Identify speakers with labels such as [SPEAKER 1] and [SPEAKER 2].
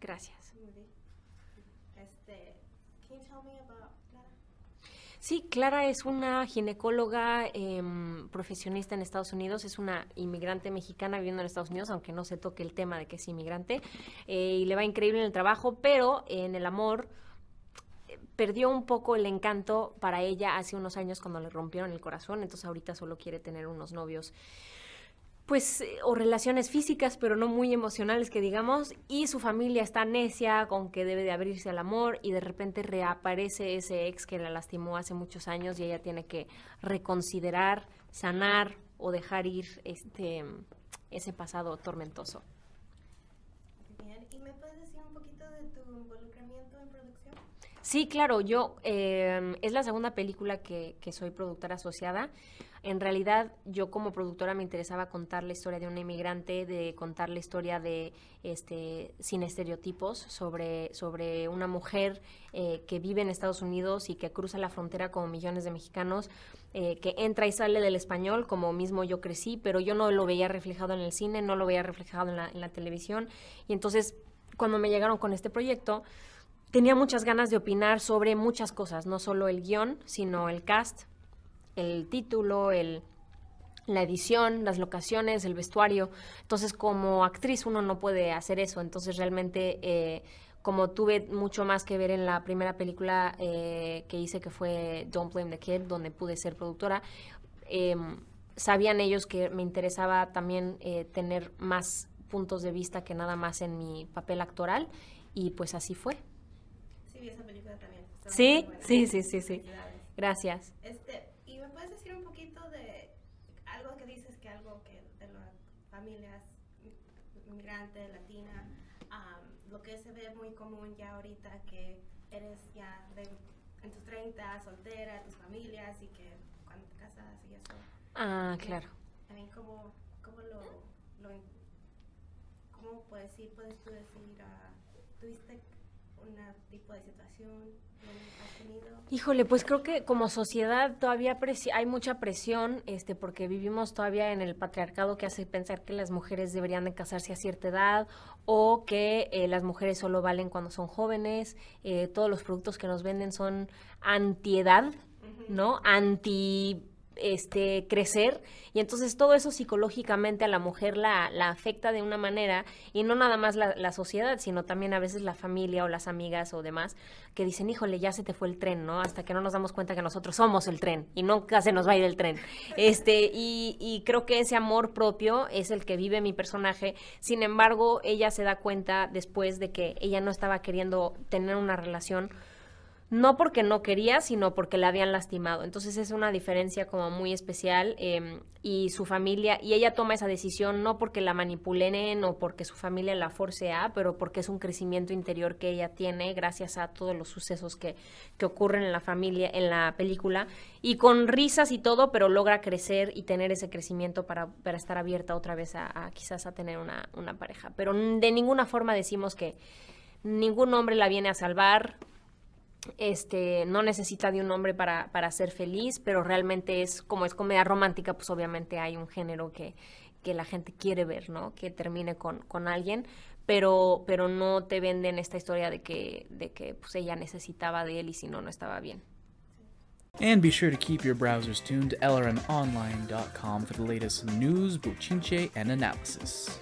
[SPEAKER 1] Gracias. Este,
[SPEAKER 2] sí, Clara es una ginecóloga em, profesionista en Estados Unidos, es una inmigrante mexicana viviendo en Estados Unidos, aunque no se toque el tema de que es inmigrante, eh, y le va increíble en el trabajo, pero en el amor eh, perdió un poco el encanto para ella hace unos años cuando le rompieron el corazón, entonces ahorita solo quiere tener unos novios pues, eh, o relaciones físicas, pero no muy emocionales, que digamos, y su familia está necia con que debe de abrirse al amor y de repente reaparece ese ex que la lastimó hace muchos años y ella tiene que reconsiderar, sanar o dejar ir este, ese pasado tormentoso.
[SPEAKER 1] ¿y me puedes decir un poquito de tu involucramiento en producción?
[SPEAKER 2] Sí, claro, yo eh, es la segunda película que, que soy productora asociada. En realidad, yo como productora me interesaba contar la historia de una inmigrante, de contar la historia de, este, sin estereotipos, sobre, sobre una mujer eh, que vive en Estados Unidos y que cruza la frontera como millones de mexicanos, eh, que entra y sale del español, como mismo yo crecí, pero yo no lo veía reflejado en el cine, no lo veía reflejado en la, en la televisión. Y entonces, cuando me llegaron con este proyecto, tenía muchas ganas de opinar sobre muchas cosas, no solo el guión, sino el cast, el título, el, la edición, las locaciones, el vestuario. Entonces, como actriz uno no puede hacer eso. Entonces, realmente, eh, como tuve mucho más que ver en la primera película eh, que hice, que fue Don't Blame the Kid, donde pude ser productora, em, sabían ellos que me interesaba también eh, tener más puntos de vista que nada más en mi papel actoral. Y pues así fue.
[SPEAKER 1] Sí, esa película también. ¿Sí? sí, sí, sí, sí.
[SPEAKER 2] Gracias. Este,
[SPEAKER 1] familias migrantes latinas, lo que se ve muy común ya ahorita que eres ya de, en tus 30, soltera, tus familias y que cuando te casas y eso.
[SPEAKER 2] Ah, claro.
[SPEAKER 1] También como, cómo lo, lo, cómo puedes decir, puedes tú decir, uh, tuviste ¿Una tipo de situación Híjole,
[SPEAKER 2] pues creo que como sociedad todavía hay mucha presión, este, porque vivimos todavía en el patriarcado que hace pensar que las mujeres deberían de casarse a cierta edad o que eh, las mujeres solo valen cuando son jóvenes, eh, todos los productos que nos venden son antiedad, edad ¿no? Anti este, crecer y entonces todo eso psicológicamente a la mujer la, afecta de una manera y no nada más la, sociedad, sino también a veces la familia o las amigas o demás que dicen, híjole, ya se te fue el tren, ¿no? Hasta que no nos damos cuenta que nosotros somos el tren y nunca se nos va a ir el tren. Este, y, y creo que ese amor propio es el que vive mi personaje, sin embargo, ella se da cuenta después de que ella no estaba queriendo tener una relación no porque no quería, sino porque la habían lastimado. Entonces es una diferencia como muy especial em, y su familia, y ella toma esa decisión no porque la manipulen o porque su familia la force a, pero porque es un crecimiento interior que ella tiene gracias a todos los sucesos que, que ocurren en la familia, en la película, y con risas y todo, pero logra crecer y tener ese crecimiento para, para estar abierta otra vez a, quizás a tener una, una pareja. Pero de ninguna forma decimos que ningún hombre la viene a salvar, este, no necesita de un hombre para, ser feliz, pero realmente es, como es comedia romántica, pues obviamente hay un género que, la gente quiere ver, ¿no? Que termine con, alguien, pero, pero no te venden esta historia de que, de que pues, ella necesitaba de él y si no, no estaba bien. And be sure to keep your browsers tuned to for the latest news, and analysis.